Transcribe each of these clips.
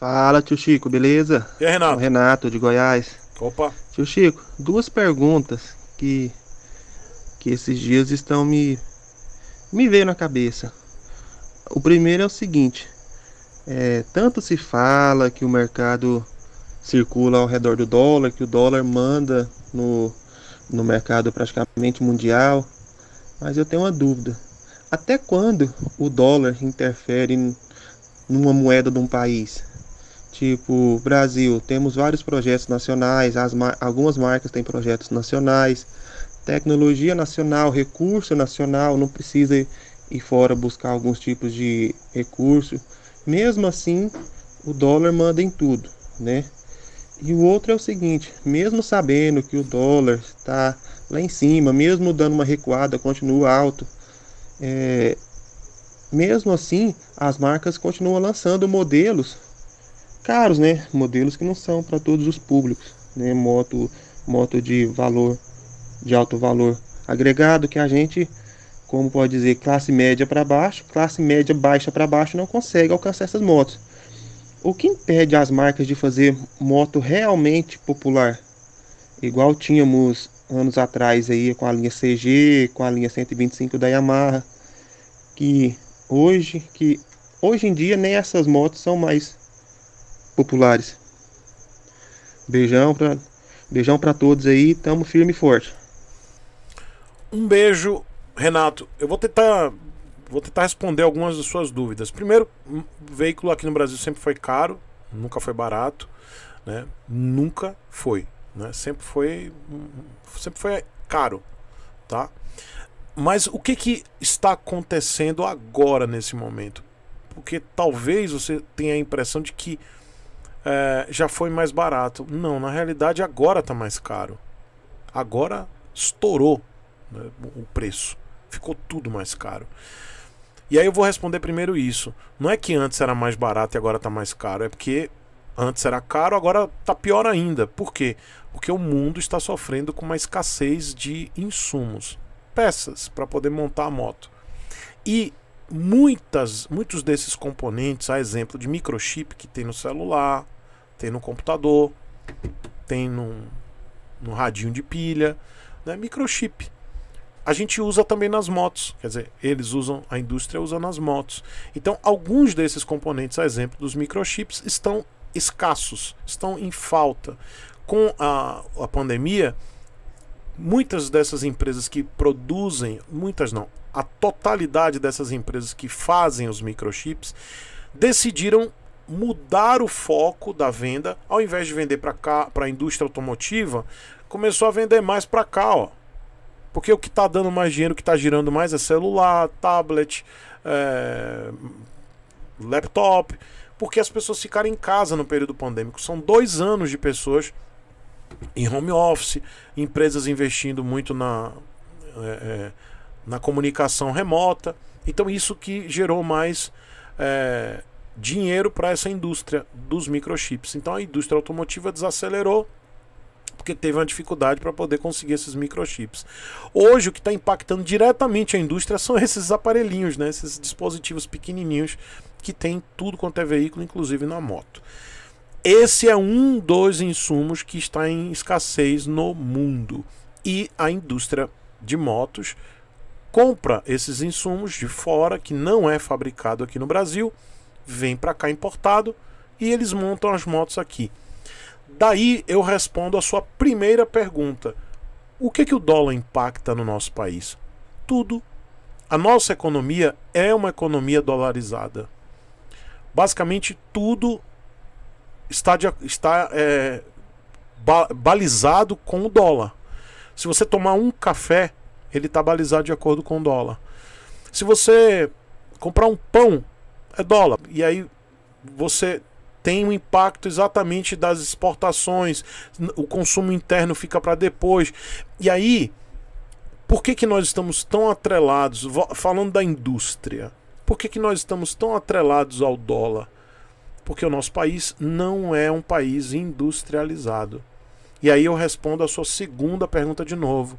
Fala, tio Chico, beleza? E aí, Renato? O Renato, de Goiás. Opa! Tio Chico, duas perguntas que, que esses dias estão me, me veio na cabeça. O primeiro é o seguinte: é, tanto se fala que o mercado circula ao redor do dólar, que o dólar manda no, no mercado praticamente mundial, mas eu tenho uma dúvida: até quando o dólar interfere numa moeda de um país? Tipo, Brasil, temos vários projetos nacionais, as, algumas marcas têm projetos nacionais, tecnologia nacional, recurso nacional, não precisa ir fora buscar alguns tipos de recurso. Mesmo assim, o dólar manda em tudo, né? E o outro é o seguinte, mesmo sabendo que o dólar está lá em cima, mesmo dando uma recuada, continua alto, é, mesmo assim, as marcas continuam lançando modelos caros, né? Modelos que não são para todos os públicos, né? Moto, moto de valor, de alto valor agregado que a gente, como pode dizer, classe média para baixo, classe média baixa para baixo não consegue alcançar essas motos. O que impede as marcas de fazer moto realmente popular, igual tínhamos anos atrás aí com a linha CG, com a linha 125 da Yamaha, que hoje que hoje em dia nem essas motos são mais populares. Beijão pra, beijão pra todos aí, tamo firme e forte. Um beijo, Renato. Eu vou tentar, vou tentar responder algumas das suas dúvidas. Primeiro, veículo aqui no Brasil sempre foi caro, nunca foi barato, né? Nunca foi, né? Sempre foi, sempre foi caro, tá? Mas o que, que está acontecendo agora nesse momento? Porque talvez você tenha a impressão de que é, já foi mais barato. Não, na realidade agora está mais caro. Agora estourou né, o preço. Ficou tudo mais caro. E aí eu vou responder primeiro isso. Não é que antes era mais barato e agora está mais caro. É porque antes era caro, agora está pior ainda. Por quê? Porque o mundo está sofrendo com uma escassez de insumos, peças para poder montar a moto. E muitas, muitos desses componentes, a exemplo de microchip que tem no celular, tem no computador, tem no, no radinho de pilha, né? microchip. A gente usa também nas motos, quer dizer, eles usam, a indústria usa nas motos. Então, alguns desses componentes, a exemplo dos microchips, estão escassos, estão em falta. Com a, a pandemia, muitas dessas empresas que produzem, muitas não, a totalidade dessas empresas que fazem os microchips decidiram mudar o foco da venda, ao invés de vender para a indústria automotiva, começou a vender mais para cá, ó. Porque o que está dando mais dinheiro, o que está girando mais é celular, tablet, é... laptop. Porque as pessoas ficaram em casa no período pandêmico. São dois anos de pessoas em home office, empresas investindo muito na. é, é na comunicação remota. Então, isso que gerou mais é, dinheiro para essa indústria dos microchips. Então, a indústria automotiva desacelerou porque teve uma dificuldade para poder conseguir esses microchips. Hoje, o que está impactando diretamente a indústria são esses aparelhinhos, né? esses dispositivos pequenininhos que tem tudo quanto é veículo, inclusive na moto. Esse é um dos insumos que está em escassez no mundo. E a indústria de motos compra esses insumos de fora, que não é fabricado aqui no Brasil, vem para cá importado e eles montam as motos aqui. Daí eu respondo a sua primeira pergunta: o que, que o dólar impacta no nosso país? Tudo. A nossa economia é uma economia dolarizada. Basicamente, tudo está, de, está é, balizado com o dólar. Se você tomar um café, ele está balizado de acordo com o dólar. Se você comprar um pão, é dólar. E aí você tem um impacto exatamente das exportações, o consumo interno fica para depois. E aí, por que, que nós estamos tão atrelados, falando da indústria, por que, que nós estamos tão atrelados ao dólar? Porque o nosso país não é um país industrializado. E aí eu respondo a sua segunda pergunta de novo.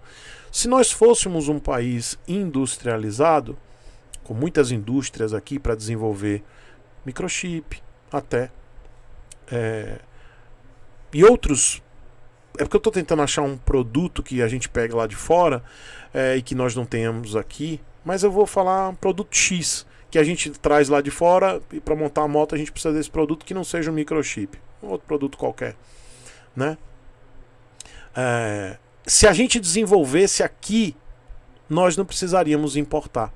Se nós fôssemos um país industrializado, com muitas indústrias aqui para desenvolver microchip, até. É, e outros. É porque eu estou tentando achar um produto que a gente pega lá de fora é, e que nós não tenhamos aqui, mas eu vou falar um produto X que a gente traz lá de fora e para montar a moto a gente precisa desse produto que não seja um microchip, um outro produto qualquer, né? É, se a gente desenvolvesse aqui, nós não precisaríamos importar.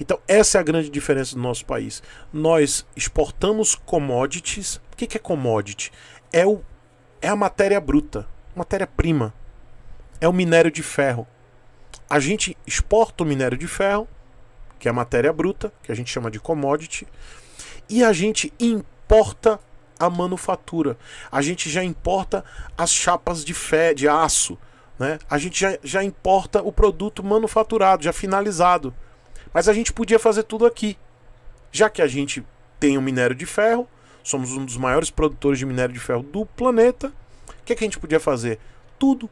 Então, essa é a grande diferença do nosso país. Nós exportamos commodities. O que é commodity? É, o, é a matéria bruta, matéria-prima. É o minério de ferro. A gente exporta o minério de ferro, que é a matéria bruta, que a gente chama de commodity, e a gente importa a manufatura. A gente já importa as chapas de fé, de aço. Né? A gente já, já importa o produto manufaturado, já finalizado. Mas a gente podia fazer tudo aqui. Já que a gente tem o um minério de ferro, somos um dos maiores produtores de minério de ferro do planeta, o que, é que a gente podia fazer? Tudo.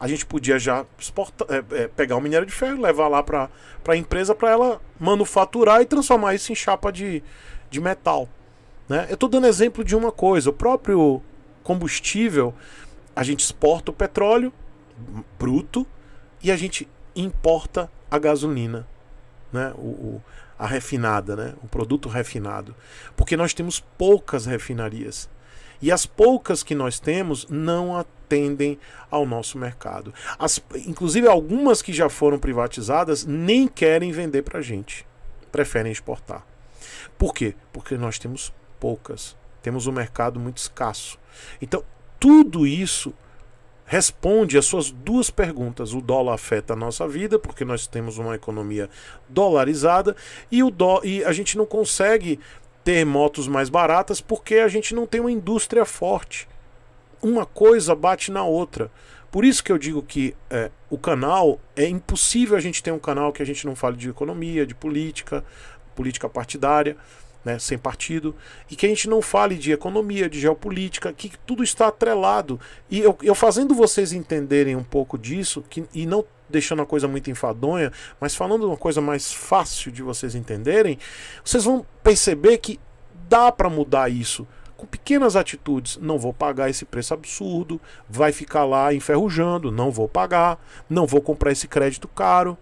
A gente podia já exportar, é, é, pegar o minério de ferro, levar lá para a empresa para ela manufaturar e transformar isso em chapa de, de metal. Né? Eu estou dando exemplo de uma coisa: o próprio combustível, a gente exporta o petróleo bruto e a gente importa a gasolina, né? o, o a refinada, né? o produto refinado, porque nós temos poucas refinarias. E as poucas que nós temos não atendem ao nosso mercado. As, inclusive, algumas que já foram privatizadas nem querem vender para a gente, preferem exportar. Por quê? Porque nós temos poucas. Temos um mercado muito escasso. Então, tudo isso responde às suas duas perguntas. O dólar afeta a nossa vida, porque nós temos uma economia dolarizada, e, o do... e a gente não consegue ter motos mais baratas porque a gente não tem uma indústria forte. Uma coisa bate na outra. Por isso que eu digo que é, o canal é impossível a gente ter um canal que a gente não fale de economia, de política, política partidária né, sem partido, e que a gente não fale de economia, de geopolítica, que tudo está atrelado. E eu, eu fazendo vocês entenderem um pouco disso, que, e não deixando a coisa muito enfadonha, mas falando uma coisa mais fácil de vocês entenderem, vocês vão perceber que dá para mudar isso. Com pequenas atitudes, não vou pagar esse preço absurdo, vai ficar lá enferrujando, não vou pagar, não vou comprar esse crédito caro.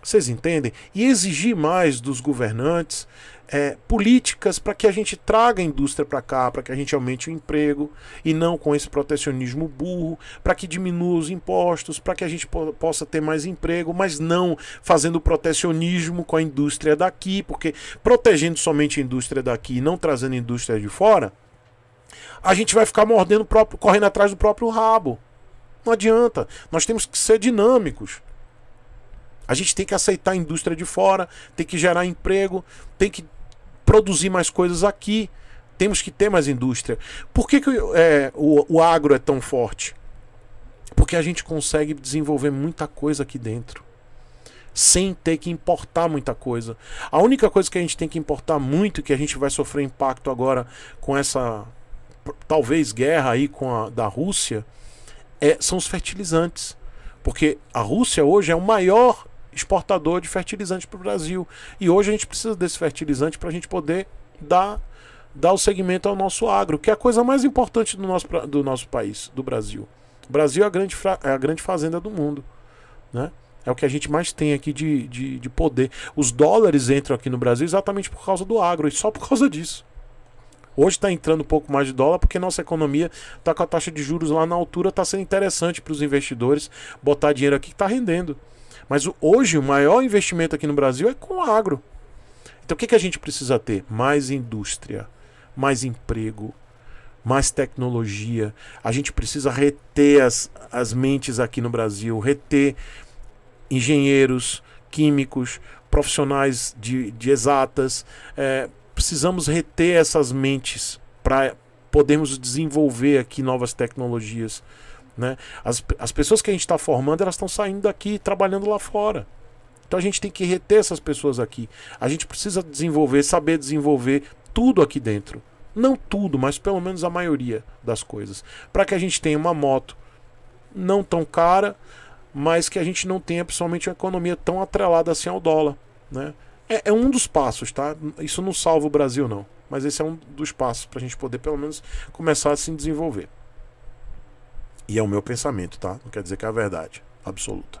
Vocês entendem? E exigir mais dos governantes, é, políticas para que a gente traga a indústria para cá, para que a gente aumente o emprego e não com esse protecionismo burro, para que diminua os impostos, para que a gente po possa ter mais emprego, mas não fazendo protecionismo com a indústria daqui, porque protegendo somente a indústria daqui e não trazendo a indústria de fora, a gente vai ficar mordendo próprio, correndo atrás do próprio rabo. Não adianta. Nós temos que ser dinâmicos. A gente tem que aceitar a indústria de fora, tem que gerar emprego, tem que produzir mais coisas aqui, temos que ter mais indústria. Por que, que é, o, o agro é tão forte? Porque a gente consegue desenvolver muita coisa aqui dentro sem ter que importar muita coisa. A única coisa que a gente tem que importar muito, que a gente vai sofrer impacto agora com essa talvez guerra aí com a da Rússia, é, são os fertilizantes, porque a Rússia hoje é o maior exportador de fertilizante para o Brasil. E hoje a gente precisa desse fertilizante para a gente poder dar, dar o segmento ao nosso agro, que é a coisa mais importante do nosso, do nosso país, do Brasil. O Brasil é a grande, é a grande fazenda do mundo. Né? É o que a gente mais tem aqui de, de, de poder. Os dólares entram aqui no Brasil exatamente por causa do agro, e só por causa disso. Hoje está entrando um pouco mais de dólar porque nossa economia está com a taxa de juros lá na altura, está sendo interessante para os investidores botar dinheiro aqui que está rendendo. Mas hoje o maior investimento aqui no Brasil é com o agro. Então o que, que a gente precisa ter? Mais indústria, mais emprego, mais tecnologia. A gente precisa reter as, as mentes aqui no Brasil, reter engenheiros, químicos, profissionais de, de exatas. É, precisamos reter essas mentes para podermos desenvolver aqui novas tecnologias. Né? As, as pessoas que a gente está formando, elas estão saindo daqui trabalhando lá fora. Então a gente tem que reter essas pessoas aqui. A gente precisa desenvolver, saber desenvolver tudo aqui dentro. Não tudo, mas pelo menos a maioria das coisas. Para que a gente tenha uma moto não tão cara, mas que a gente não tenha principalmente uma economia tão atrelada assim ao dólar. Né? É, é um dos passos, tá? Isso não salva o Brasil, não. Mas esse é um dos passos para a gente poder pelo menos começar a se desenvolver. E é o meu pensamento, tá? Não quer dizer que é a verdade absoluta.